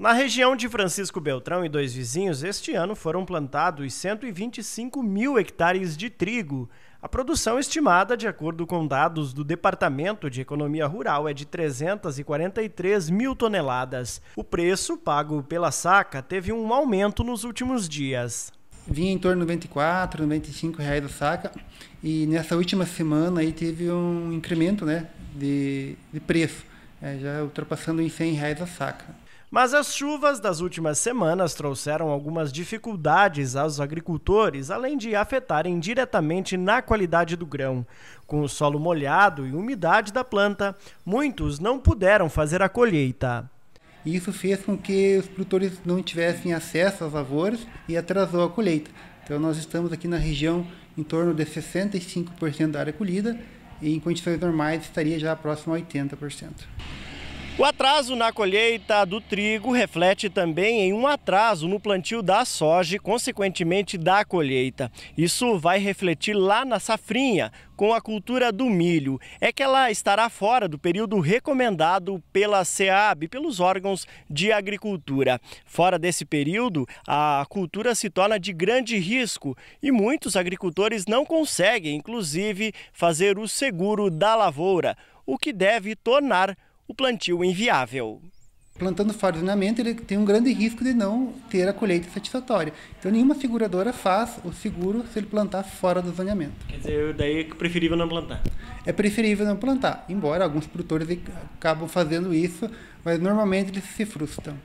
Na região de Francisco Beltrão e dois vizinhos, este ano foram plantados 125 mil hectares de trigo. A produção estimada, de acordo com dados do Departamento de Economia Rural, é de 343 mil toneladas. O preço pago pela saca teve um aumento nos últimos dias. Vinha em torno de 94, 95 reais a saca e nessa última semana aí teve um incremento né, de, de preço, é, já ultrapassando em 100 reais a saca. Mas as chuvas das últimas semanas trouxeram algumas dificuldades aos agricultores, além de afetarem diretamente na qualidade do grão. Com o solo molhado e umidade da planta, muitos não puderam fazer a colheita. Isso fez com que os produtores não tivessem acesso às lavouras e atrasou a colheita. Então nós estamos aqui na região em torno de 65% da área colhida e em condições normais estaria já próximo a 80%. O atraso na colheita do trigo reflete também em um atraso no plantio da soja e, consequentemente, da colheita. Isso vai refletir lá na safrinha, com a cultura do milho. É que ela estará fora do período recomendado pela SEAB, pelos órgãos de agricultura. Fora desse período, a cultura se torna de grande risco e muitos agricultores não conseguem, inclusive, fazer o seguro da lavoura, o que deve tornar o plantio inviável. Plantando fora do ordenamento, ele tem um grande risco de não ter a colheita satisfatória. Então, nenhuma seguradora faz o seguro se ele plantar fora do zoneamento. Quer dizer, daí é preferível não plantar. É preferível não plantar, embora alguns produtores acabam fazendo isso, mas normalmente eles se frustram.